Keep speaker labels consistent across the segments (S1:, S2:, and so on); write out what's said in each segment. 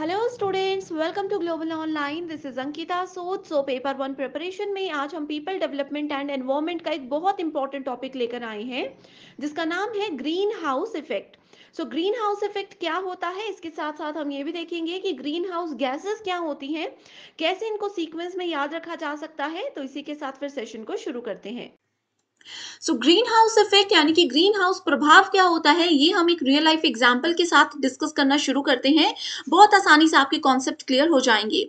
S1: Hello students welcome to global online this is Ankita सोच so paper one preparation में आज हम पीपल डेवलपमेंट एंड एनवायरमेंट का एक बहुत इंपॉर्टेंट टॉपिक लेकर आए हैं जिसका नाम है greenhouse effect so greenhouse effect क्या होता है इसके साथ साथ हम ये भी देखेंगे कि ग्रीन हाउस गैसेस क्या होती हैं कैसे इनको सीक्वेंस में याद रखा जा सकता है तो इसी के साथ फिर सेशन को शुरू करते हैं सो ग्रीन हाउस इफेक्ट यानी कि ग्रीन हाउस प्रभाव क्या होता है ये हम एक रियल लाइफ एग्जाम्पल के साथ डिस्कस करना शुरू करते हैं बहुत आसानी से आपके कॉन्सेप्ट क्लियर हो जाएंगे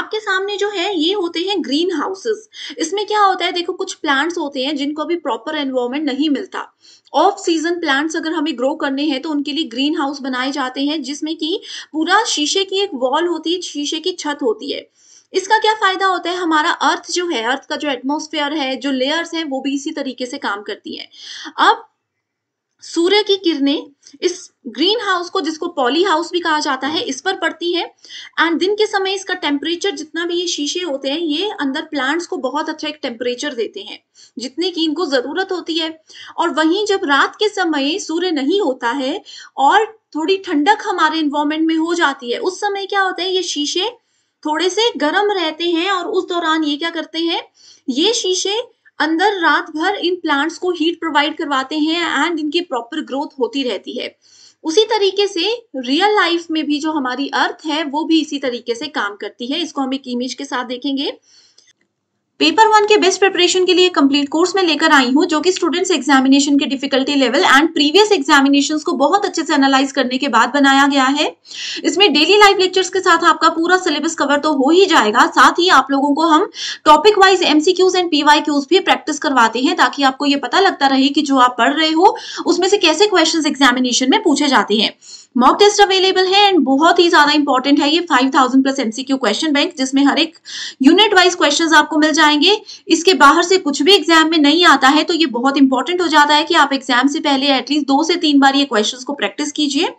S1: आपके सामने जो है ये होते हैं ग्रीन हाउसेस इसमें क्या होता है देखो कुछ प्लांट्स होते हैं जिनको अभी प्रॉपर एनवायरमेंट नहीं मिलता ऑफ सीजन प्लांट्स अगर हमें ग्रो करने हैं तो उनके लिए ग्रीन हाउस बनाए जाते हैं जिसमें कि पूरा शीशे की एक वॉल होती है शीशे की छत होती है इसका क्या फायदा होता है हमारा अर्थ जो है अर्थ का जो एटमोस्फेयर है जो लेयर्स हैं वो भी इसी तरीके से काम करती है अब सूर्य की किरणें इस ग्रीन हाउस को जिसको पॉली हाउस भी कहा जाता है इस पर पड़ती है एंड दिन के समय इसका टेम्परेचर जितना भी ये शीशे होते हैं ये अंदर प्लांट्स को बहुत अच्छा एक टेम्परेचर देते हैं जितने की इनको जरूरत होती है और वहीं जब रात के समय सूर्य नहीं होता है और थोड़ी ठंडक हमारे इन्वायरमेंट में हो जाती है उस समय क्या होता है ये शीशे थोड़े से गर्म रहते हैं और उस दौरान ये क्या करते हैं ये शीशे अंदर रात भर इन प्लांट्स को हीट प्रोवाइड करवाते हैं एंड इनकी प्रॉपर ग्रोथ होती रहती है उसी तरीके से रियल लाइफ में भी जो हमारी अर्थ है वो भी इसी तरीके से काम करती है इसको हम एक इमेज के साथ देखेंगे पेपर वन के बेस्ट प्रिपरेशन के लिए कंप्लीट कोर्स में लेकर आई हूँ जो कि स्टूडेंट्स एग्जामिनेशन के difficulty level and previous examination को बहुत अच्छे से एनालाइज करने के बाद बनाया गया है इसमें डेली लाइव लेक्चर्स के साथ आपका पूरा सिलेबस कवर तो हो ही जाएगा साथ ही आप लोगों को हम topic wise MCQs and Qs भी प्रैक्टिस करवाते हैं ताकि आपको ये पता लगता रहे कि जो आप पढ़ रहे हो उसमें से कैसे क्वेश्चन एग्जामिनेशन में पूछे जाते हैं मॉक टेस्ट अवेलेबल है एंड बहुत ही ज्यादा इंपॉर्टेंट है ये 5000 प्लस एमसीक्यू क्वेश्चन बैंक जिसमें हर एक यूनिट वाइज क्वेश्चंस आपको मिल जाएंगे इसके बाहर से कुछ भी एग्जाम में नहीं आता है तो ये बहुत इंपॉर्टेंट हो जाता है कि आप एग्जाम से पहले एटलीस्ट दो से तीन बार ये क्वेश्चन को प्रैक्टिस कीजिए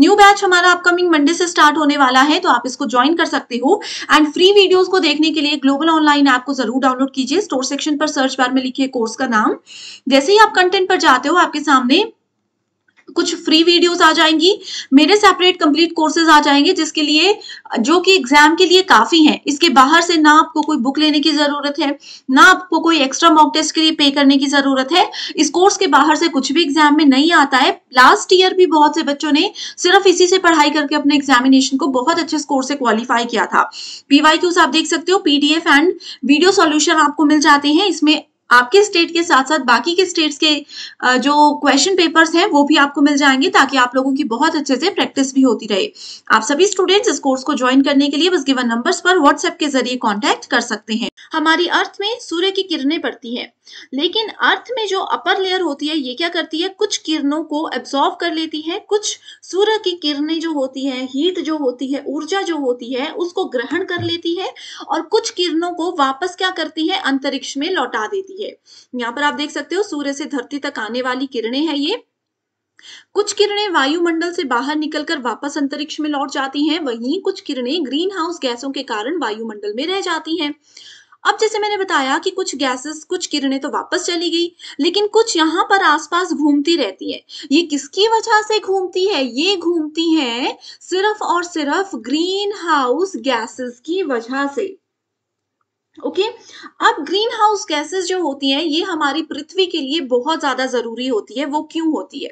S1: न्यू बैच हमारा अपकमिंग मंडे से स्टार्ट होने वाला है तो आप इसको ज्वाइन कर सकते हो एंड फ्री वीडियोस को देखने के लिए ग्लोबल ऑनलाइन ऐप को जरूर डाउनलोड कीजिए स्टोर सेक्शन पर सर्च बार में लिखिए कोर्स का नाम जैसे ही आप कंटेंट पर जाते हो आपके सामने कुछ फ्री वीडियोस आ जाएंगी मेरे सेपरेट कंप्लीट कोर्सेज आ जाएंगे जिसके लिए जो कि एग्जाम के लिए काफी हैं इसके बाहर से ना आपको कोई बुक लेने की जरूरत है ना आपको कोई एक्स्ट्रा मॉक टेस्ट के लिए पे करने की जरूरत है इस कोर्स के बाहर से कुछ भी एग्जाम में नहीं आता है लास्ट ईयर भी बहुत से बच्चों ने सिर्फ इसी से पढ़ाई करके अपने एग्जामिनेशन को बहुत अच्छे स्कोर से क्वालिफाई किया था पीवाई आप देख सकते हो पीडीएफ एंड वीडियो सोल्यूशन आपको मिल जाते हैं इसमें आपके स्टेट के साथ साथ बाकी के स्टेट्स के जो क्वेश्चन पेपर्स हैं वो भी आपको मिल जाएंगे ताकि आप लोगों की बहुत अच्छे से प्रैक्टिस भी होती रहे आप सभी स्टूडेंट्स इस कोर्स को ज्वाइन करने के लिए बस गिवन नंबर्स पर व्हाट्सएप के जरिए कांटेक्ट कर सकते हैं हमारी अर्थ में सूर्य की किरणें पड़ती है लेकिन अर्थ में जो अपर लेयर होती है ये क्या करती है कुछ किरणों को एब्सॉर्व कर लेती है कुछ सूर्य की किरणें जो होती है हीट जो होती है ऊर्जा जो होती है उसको ग्रहण कर लेती है और कुछ किरणों को वापस क्या करती है अंतरिक्ष में लौटा देती है है यहाँ पर आप देख सकते हो सूर्य से धरती तक आने वाली किरणें हैं ये कुछ किरणें वायुमंडल से बाहर निकलकर वापस अंतरिक्ष में लौट जाती हैं वहीं कुछ किरणें ग्रीन हाउस गैसों के कारण वायुमंडल में रह जाती हैं अब जैसे मैंने बताया कि कुछ गैसेस कुछ किरणें तो वापस चली गई लेकिन कुछ यहाँ पर आसपास घूमती रहती है ये किसकी वजह से घूमती है ये घूमती है सिर्फ और सिर्फ ग्रीन हाउस गैसेस की वजह से ओके okay? अब ग्रीन हाउस गैसेस जो होती हैं ये हमारी पृथ्वी के लिए बहुत ज्यादा जरूरी होती है वो क्यों होती है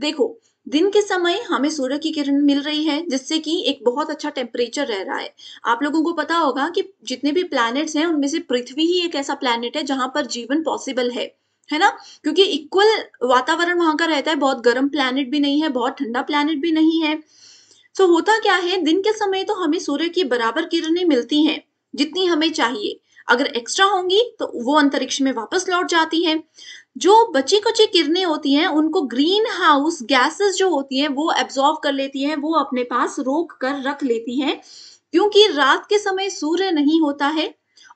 S1: देखो दिन के समय हमें सूर्य की किरण मिल रही है जिससे कि एक बहुत अच्छा टेम्परेचर रह रहा है आप लोगों को पता होगा कि जितने भी प्लैनेट्स हैं उनमें से पृथ्वी ही एक ऐसा प्लैनेट है जहां पर जीवन पॉसिबल है है ना क्योंकि इक्वल वातावरण वहां का रहता है बहुत गर्म प्लैनेट भी नहीं है बहुत ठंडा प्लैनेट भी नहीं है सो होता क्या है दिन के समय तो हमें सूर्य की बराबर किरणें मिलती हैं जितनी हमें चाहिए अगर एक्स्ट्रा होंगी तो वो अंतरिक्ष में वापस लौट जाती है जो बची कुची किरणें होती हैं उनको ग्रीन हाउस गैसेस जो होती हैं वो एब्जॉर्व कर लेती हैं वो अपने पास रोक कर रख लेती हैं क्योंकि रात के समय सूर्य नहीं होता है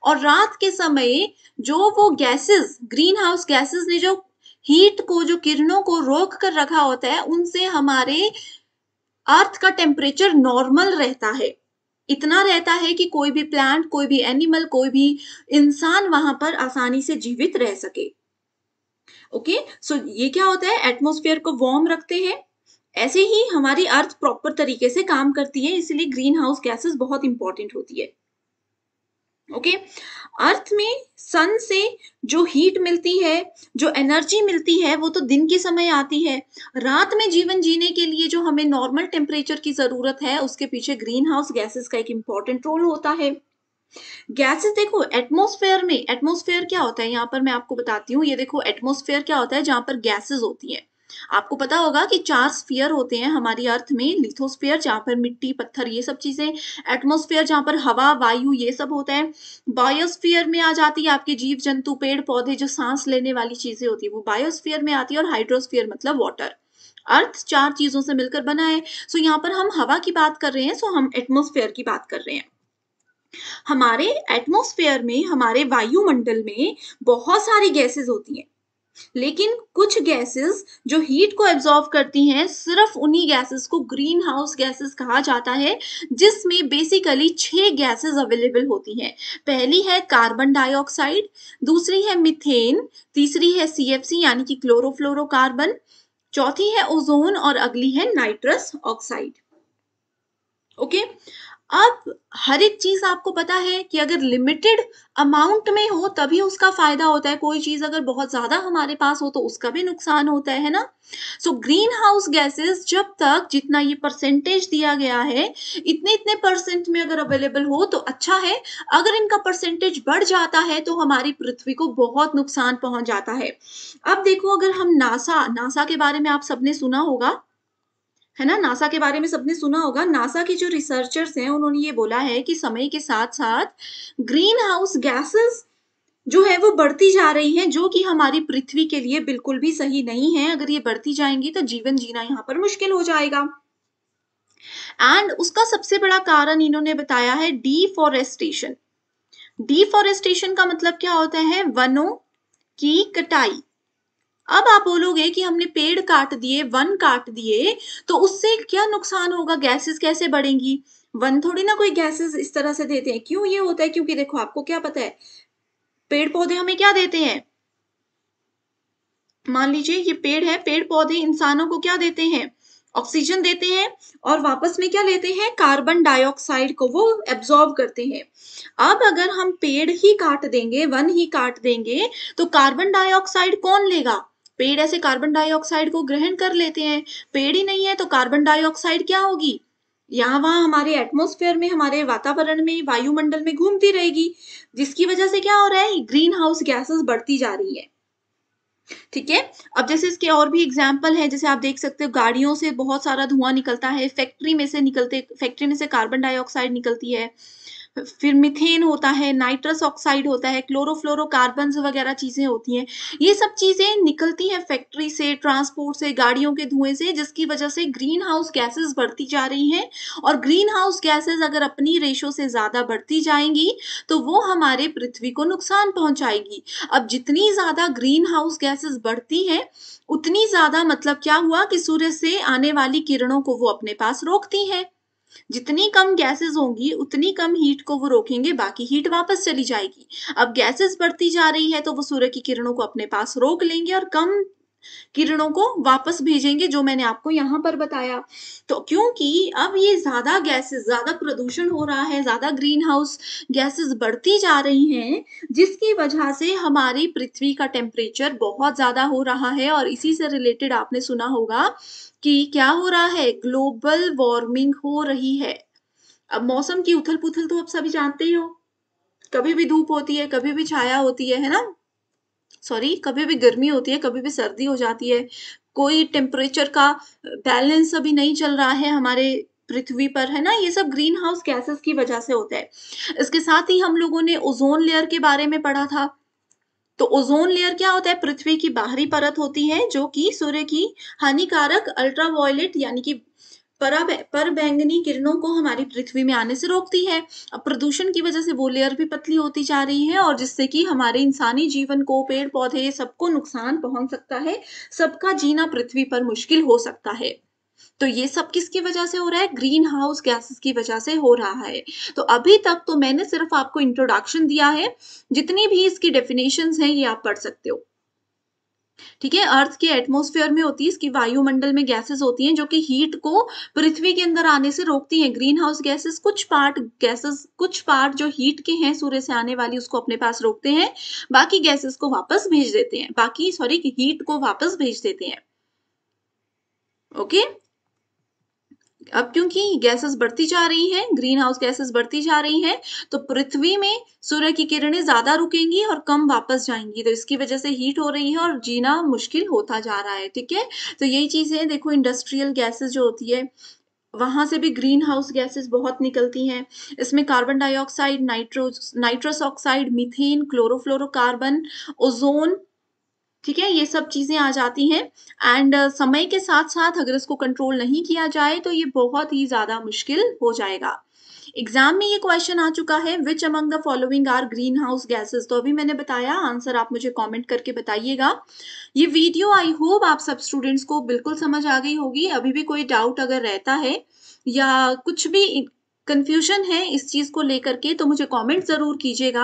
S1: और रात के समय जो वो गैसेस ग्रीन हाउस गैसेस ने जो हीट को जो किरणों को रोक कर रखा होता है उनसे हमारे अर्थ का टेम्परेचर नॉर्मल रहता है इतना रहता है कि कोई भी प्लांट कोई भी एनिमल कोई भी इंसान वहां पर आसानी से जीवित रह सके ओके okay? सो so, ये क्या होता है एटमोस्फेयर को वार्म रखते हैं ऐसे ही हमारी अर्थ प्रॉपर तरीके से काम करती है इसलिए ग्रीन हाउस गैसेस बहुत इंपॉर्टेंट होती है ओके अर्थ में सन से जो हीट मिलती है जो एनर्जी मिलती है वो तो दिन के समय आती है रात में जीवन जीने के लिए जो हमें नॉर्मल टेम्परेचर की जरूरत है उसके पीछे ग्रीन हाउस गैसेस का एक इंपॉर्टेंट रोल होता है गैसेस देखो एटमोस्फेयर में एटमोस्फेयर क्या होता है यहाँ पर मैं आपको बताती हूँ ये देखो एटमोस्फेयर क्या होता है जहां पर गैसेस होती है आपको पता होगा कि चार स्फीयर होते हैं हमारी अर्थ में लिथोस्फीयर जहाँ पर मिट्टी पत्थर ये सब चीज़ें एटमोस्फेयर जहाँ पर हवा वायु ये सब होता है बायोस्फीयर में आ जाती है आपके जीव जंतु पेड़ पौधे जो सांस लेने वाली चीज़ें होती है वो बायोस्फीयर में आती है और हाइड्रोस्फीयर मतलब वाटर अर्थ चार चीज़ों से मिलकर बना है सो यहाँ पर हम हवा की बात कर रहे हैं सो हम एटमोस्फेयर की बात कर रहे हैं हमारे एटमोस्फेयर में हमारे वायुमंडल में बहुत सारी गैसेस होती हैं लेकिन कुछ गैसेस जो हीट को एब्जॉर्व करती हैं सिर्फ उन्हीं गैसेस को ग्रीन हाउस गैसेस कहा जाता है जिसमें बेसिकली छह गैसेस अवेलेबल होती हैं पहली है कार्बन डाइऑक्साइड दूसरी है मिथेन तीसरी है सी यानी कि क्लोरोफ्लोरोकार्बन चौथी है ओजोन और अगली है नाइट्रस ऑक्साइड ओके okay? अब हर एक चीज आपको पता है कि अगर लिमिटेड अमाउंट में हो तभी उसका फायदा होता है कोई चीज अगर बहुत ज्यादा हमारे पास हो तो उसका भी नुकसान होता है ना सो ग्रीन हाउस गैसेस जब तक जितना ये परसेंटेज दिया गया है इतने इतने परसेंट में अगर अवेलेबल हो तो अच्छा है अगर इनका परसेंटेज बढ़ जाता है तो हमारी पृथ्वी को बहुत नुकसान पहुंच जाता है अब देखो अगर हम नासा नासा के बारे में आप सबने सुना होगा है ना नासा के बारे में सबने सुना होगा नासा के जो रिसर्चर्स हैं उन्होंने ये बोला है कि समय के साथ साथ ग्रीन हाउस गैसेस जो है वो बढ़ती जा रही हैं जो कि हमारी पृथ्वी के लिए बिल्कुल भी सही नहीं है अगर ये बढ़ती जाएंगी तो जीवन जीना यहाँ पर मुश्किल हो जाएगा एंड उसका सबसे बड़ा कारण इन्होंने बताया है डिफॉरेस्टेशन डिफॉरेस्टेशन का मतलब क्या होता है वनों की कटाई अब आप बोलोगे कि हमने पेड़ काट दिए वन काट दिए तो उससे क्या नुकसान होगा गैसेस कैसे बढ़ेंगी वन थोड़ी ना कोई गैसेस इस तरह से देते हैं क्यों ये होता है क्योंकि देखो आपको क्या पता है पेड़ पौधे हमें क्या देते हैं मान लीजिए ये पेड़ है पेड़ पौधे इंसानों को क्या देते हैं ऑक्सीजन देते हैं और वापस में क्या लेते हैं कार्बन डाइऑक्साइड को वो एब्जॉर्ब करते हैं अब अगर हम पेड़ ही काट देंगे वन ही काट देंगे तो कार्बन डाइऑक्साइड कौन लेगा पेड़ ऐसे कार्बन डाइऑक्साइड को ग्रहण कर लेते हैं पेड़ ही नहीं है तो कार्बन डाइऑक्साइड क्या होगी यहाँ वहाँ हमारे एटमोस्फेयर में हमारे वातावरण में वायुमंडल में घूमती रहेगी जिसकी वजह से क्या हो रहा है ग्रीन हाउस गैसेस बढ़ती जा रही है ठीक है अब जैसे इसके और भी एग्जाम्पल है जैसे आप देख सकते हो गाड़ियों से बहुत सारा धुआं निकलता है फैक्ट्री में से निकलते फैक्ट्री में से कार्बन डाइऑक्साइड निकलती है फिर मिथेन होता है नाइट्रस ऑक्साइड होता है क्लोरोफ्लोरोकार्बन वगैरह चीज़ें होती हैं ये सब चीज़ें निकलती हैं फैक्ट्री से ट्रांसपोर्ट से गाड़ियों के धुएं से जिसकी वजह से ग्रीन हाउस गैसेज बढ़ती जा रही हैं और ग्रीन हाउस गैसेज अगर अपनी रेशो से ज़्यादा बढ़ती जाएंगी तो वो हमारे पृथ्वी को नुकसान पहुंचाएगी अब जितनी ज़्यादा ग्रीन हाउस गैसेज बढ़ती हैं उतनी ज़्यादा मतलब क्या हुआ कि सूर्य से आने वाली किरणों को वो अपने पास रोकती हैं जितनी कम गैसेस होंगी उतनी कम हीट को वो रोकेंगे बाकी हीट वापस चली जाएगी अब गैसेस बढ़ती जा रही है तो वो सूर्य की किरणों को अपने पास रोक लेंगे और कम किरणों को वापस भेजेंगे जो मैंने आपको यहाँ पर बताया तो क्योंकि अब ये ज़्यादा गैसेस ज़्यादा प्रदूषण हो रहा है ज़्यादा ग्रीन हाउस गैसेस बढ़ती जा रही हैं जिसकी वजह से हमारी पृथ्वी का टेम्परेचर बहुत ज़्यादा हो रहा है और इसी से रिलेटेड आपने सुना होगा कि क्या हो रहा है ग्लोबल वार्मिंग हो रही है अब मौसम की उथल पुथल तो आप सभी जानते ही हो कभी भी धूप होती है कभी भी छाया होती है है ना सॉरी कभी भी गर्मी होती है कभी भी सर्दी हो जाती है कोई टेम्परेचर का बैलेंस अभी नहीं चल रहा है हमारे पृथ्वी पर है ना ये सब ग्रीन हाउस गैसेस की वजह से होता है इसके साथ ही हम लोगों ने ओजोन लेयर के बारे में पढ़ा था तो ओजोन लेयर क्या होता है पृथ्वी की बाहरी परत होती है जो कि सूर्य की हानिकारक अल्ट्रावायलेट यानी कि पर बैंगनी किरणों को हमारी पृथ्वी में आने से रोकती है अब प्रदूषण की वजह से वो लेयर भी पतली होती जा रही है और जिससे कि हमारे इंसानी जीवन को पेड़ पौधे सबको नुकसान पहुंच सकता है सबका जीना पृथ्वी पर मुश्किल हो सकता है तो ये सब किसकी वजह से हो रहा है ग्रीन हाउस गैसेस की वजह से हो रहा है तो अभी तक तो मैंने सिर्फ आपको इंट्रोडक्शन दिया है जितनी भी इसकी डेफिनेशन है ये आप पढ़ सकते हो ठीक है अर्थ के एटमोस्फेयर में होती है इसकी वायुमंडल में गैसेस होती हैं जो कि हीट को पृथ्वी के अंदर आने से रोकती हैं ग्रीन हाउस गैसेस कुछ पार्ट गैसेस कुछ पार्ट जो हीट के हैं सूर्य से आने वाली उसको अपने पास रोकते हैं बाकी गैसेस को वापस भेज देते हैं बाकी सॉरी हीट को वापस भेज देते हैं ओके okay? अब क्योंकि गैसेस बढ़ती जा रही हैं ग्रीन हाउस गैसेस बढ़ती जा रही हैं तो पृथ्वी में सूर्य की किरणें ज्यादा रुकेंगी और कम वापस जाएंगी तो इसकी वजह से हीट हो रही है और जीना मुश्किल होता जा रहा है ठीक है तो यही चीजें देखो इंडस्ट्रियल गैसेस जो होती है वहां से भी ग्रीन हाउस गैसेस बहुत निकलती हैं इसमें carbon dioxide nitro nitrous oxide methane chlorofluorocarbon ozone ठीक है ये सब चीज़ें आ जाती हैं एंड uh, समय के साथ साथ अगर इसको कंट्रोल नहीं किया जाए तो ये बहुत ही ज़्यादा मुश्किल हो जाएगा एग्जाम में ये क्वेश्चन आ चुका है which among the following are greenhouse gases तो अभी मैंने बताया आंसर आप मुझे कमेंट करके बताइएगा ये वीडियो आई होप आप सब स्टूडेंट्स को बिल्कुल समझ आ गई होगी अभी भी कोई डाउट अगर रहता है या कुछ भी कंफ्यूजन है इस चीज़ को लेकर के तो मुझे कमेंट ज़रूर कीजिएगा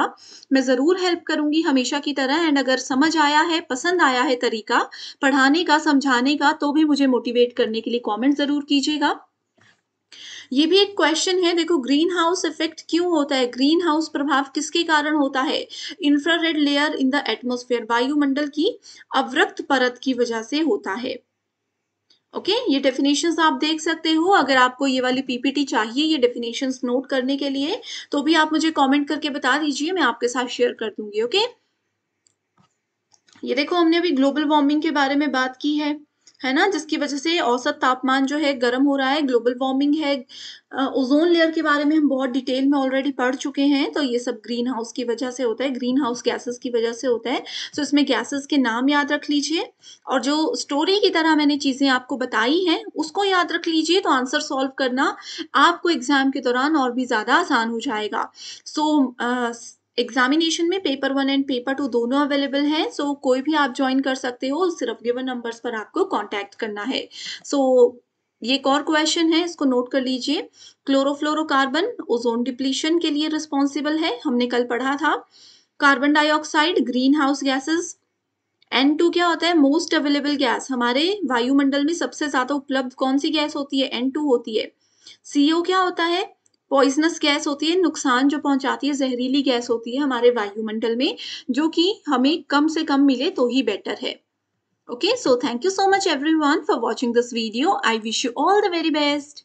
S1: मैं ज़रूर हेल्प करूंगी हमेशा की तरह एंड अगर समझ आया है पसंद आया है तरीका पढ़ाने का समझाने का तो भी मुझे मोटिवेट करने के लिए कॉमेंट ज़रूर कीजिएगा ये भी एक क्वेश्चन है देखो ग्रीन हाउस इफेक्ट क्यों होता है ग्रीन हाउस प्रभाव किसके कारण होता है infrared layer in the atmosphere वायुमंडल की अवरक्त परत की वजह से होता है ओके okay, ये डेफिनेशंस आप देख सकते हो अगर आपको ये वाली पीपीटी चाहिए ये डेफिनेशंस नोट करने के लिए तो भी आप मुझे कमेंट करके बता दीजिए मैं आपके साथ शेयर कर दूंगी ओके okay? ये देखो हमने अभी ग्लोबल वार्मिंग के बारे में बात की है है ना जिसकी वजह से औसत तापमान जो है गर्म हो रहा है ग्लोबल वार्मिंग है ओजोन लेयर के बारे में हम बहुत डिटेल में ऑलरेडी पढ़ चुके हैं तो ये सब ग्रीन हाउस की वजह से होता है ग्रीन हाउस गैसेस की वजह से होता है सो तो इसमें गैसेस के नाम याद रख लीजिए और जो स्टोरी की तरह मैंने चीज़ें आपको बताई हैं उसको याद रख लीजिए तो आंसर सॉल्व करना आपको एग्ज़ाम के दौरान और भी ज़्यादा आसान हो जाएगा सो so, uh, एग्जामिनेशन में paper one and paper two दोनों अवेलेबल हैं सो so, कोई भी आप ज्वाइन कर सकते हो सिर्फ गिवन नंबर्स पर आपको कांटेक्ट करना है सो so, ये एक और क्वेश्चन है इसको नोट कर लीजिए क्लोरोफ्लोरोकार्बन ओजोन डिप्लीशन के लिए रिस्पॉन्सिबल है हमने कल पढ़ा था carbon dioxide greenhouse gases N two क्या होता है मोस्ट अवेलेबल गैस हमारे वायुमंडल में सबसे ज्यादा उपलब्ध कौन सी गैस होती है एन टू होती है सीओ क्या होता है पॉइजनस गैस होती है नुकसान जो पहुंचाती है जहरीली गैस होती है हमारे वायुमंडल में जो कि हमें कम से कम मिले तो ही बेटर है okay so thank you so much everyone for watching this video I wish you all the very best